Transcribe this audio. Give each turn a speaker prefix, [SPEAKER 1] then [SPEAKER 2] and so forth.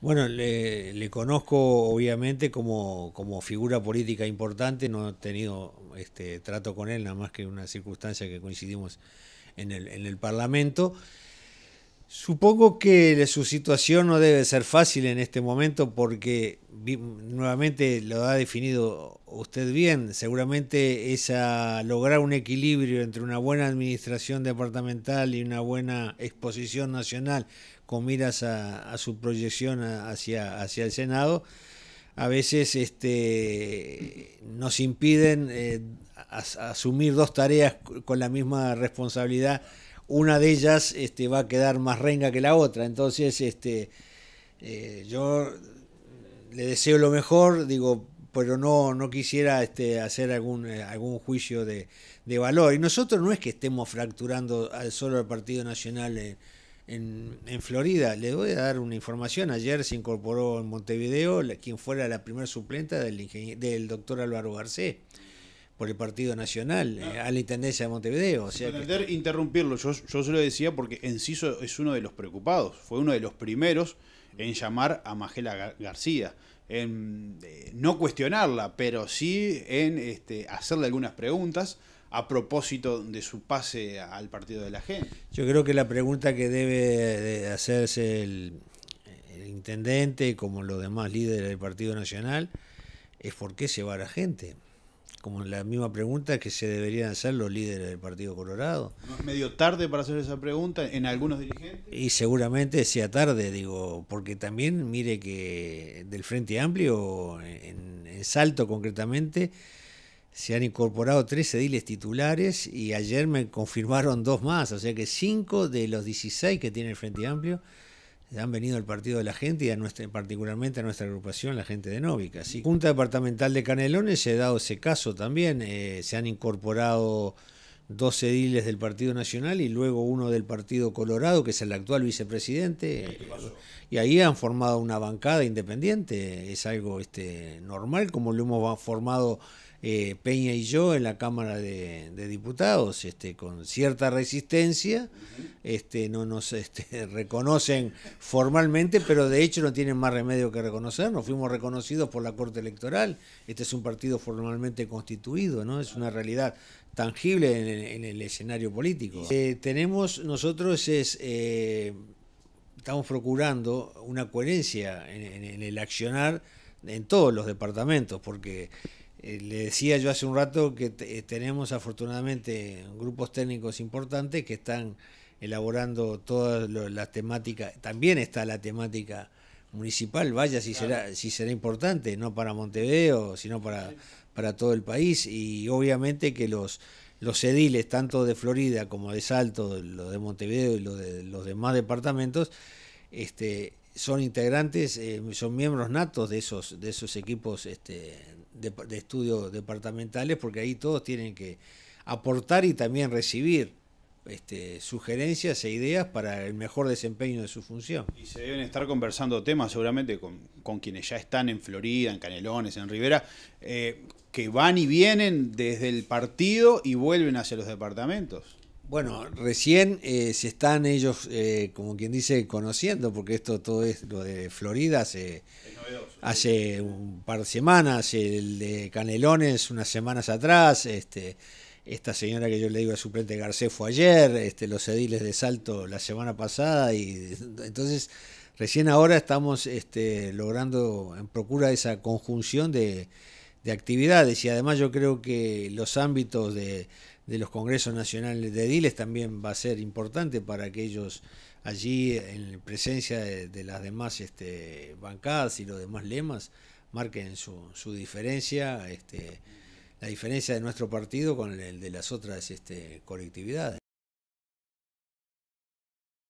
[SPEAKER 1] Bueno, le, conozco obviamente como, figura política importante, no he tenido este, trato con él, nada más que una circunstancia que coincidimos en el, en el Parlamento. Supongo que su situación no debe ser fácil en este momento porque nuevamente lo ha definido usted bien. Seguramente esa lograr un equilibrio entre una buena administración departamental y una buena exposición nacional con miras a, su proyección hacia, hacia el Senado, a veces este, nos impiden eh, asumir dos tareas con la misma responsabilidad una de ellas este, va a quedar más renga que la otra. Entonces, este, eh, yo le deseo lo mejor, digo, pero no, no quisiera este, hacer algún, eh, juicio de, valor. Y nosotros no es que estemos fracturando al solo al Partido Nacional en, Florida. Les voy a dar una información. Ayer se incorporó en Montevideo quien fuera la primera suplenta del, del doctor Álvaro Garcés por el Partido Nacional eh, a la Intendencia de Montevideo. O
[SPEAKER 2] sea interrumpirlo, yo, yo se lo decía porque Enciso es uno de los preocupados, fue uno de los primeros en llamar a Magela García, en eh, no cuestionarla, pero sí en este, hacerle algunas preguntas a propósito de su pase al partido de la gente.
[SPEAKER 1] Yo creo que la pregunta que debe hacerse el, intendente, como los demás líderes del Partido Nacional, es por qué se va la gente como la misma pregunta que se deberían hacer los líderes del Partido Colorado.
[SPEAKER 2] ¿No es medio tarde para hacer esa pregunta en algunos dirigentes?
[SPEAKER 1] Y seguramente sea tarde, digo, porque también mire que del Frente Amplio, en, Salto concretamente, se han incorporado tres ediles titulares y ayer me confirmaron dos más, o sea que cinco de los 16 que tiene el Frente Amplio han venido al partido de la gente y a nuestra, particularmente a nuestra agrupación, la gente de Nóvica. Junta Departamental de Canelones se ha dado ese caso también, eh, se han incorporado dos ediles del Partido Nacional y luego uno del Partido Colorado, que es el actual vicepresidente, y ahí han formado una bancada independiente, es algo este, normal, como lo hemos formado eh, Peña y yo en la Cámara de, Diputados, este, con cierta resistencia, este, no nos este, reconocen formalmente, pero de hecho no tienen más remedio que reconocer. Nos Fuimos reconocidos por la Corte Electoral, este es un partido formalmente constituido, ¿no? Es una realidad tangible en el, escenario político. Eh, tenemos nosotros es eh, estamos procurando una coherencia en el accionar en todos los departamentos, porque eh, le decía yo hace un rato que eh, tenemos afortunadamente grupos técnicos importantes que están elaborando todas las temáticas. También está la temática municipal, vaya si será si será importante, no para Montevideo, sino para, para todo el país y obviamente que los los ediles tanto de Florida como de Salto, los de Montevideo y los de los demás departamentos este son integrantes, eh, son miembros natos de esos de esos equipos este, de, estudios departamentales, porque ahí todos tienen que aportar y también recibir este, sugerencias e ideas para el mejor desempeño de su función.
[SPEAKER 2] Y se deben estar conversando temas seguramente con, con quienes ya están en Florida, en Canelones, en Rivera, eh, que van y vienen desde el partido y vuelven hacia los departamentos. Bueno,
[SPEAKER 1] recién eh, se están ellos, eh, como quien dice, conociendo, porque esto todo es lo de Florida hace, hace un par de semanas, el de Canelones unas semanas atrás, este, esta señora que yo le digo a suplente Garcés fue ayer, este, los ediles de Salto la semana pasada, y entonces recién ahora estamos este, logrando en procura esa conjunción de actividades, y además yo creo que los ámbitos de de los congresos nacionales de Diles también va a ser importante para que ellos allí en presencia de, las demás este, bancadas y los demás lemas marquen su, su diferencia, este, la diferencia de nuestro partido con el de las otras este, colectividades.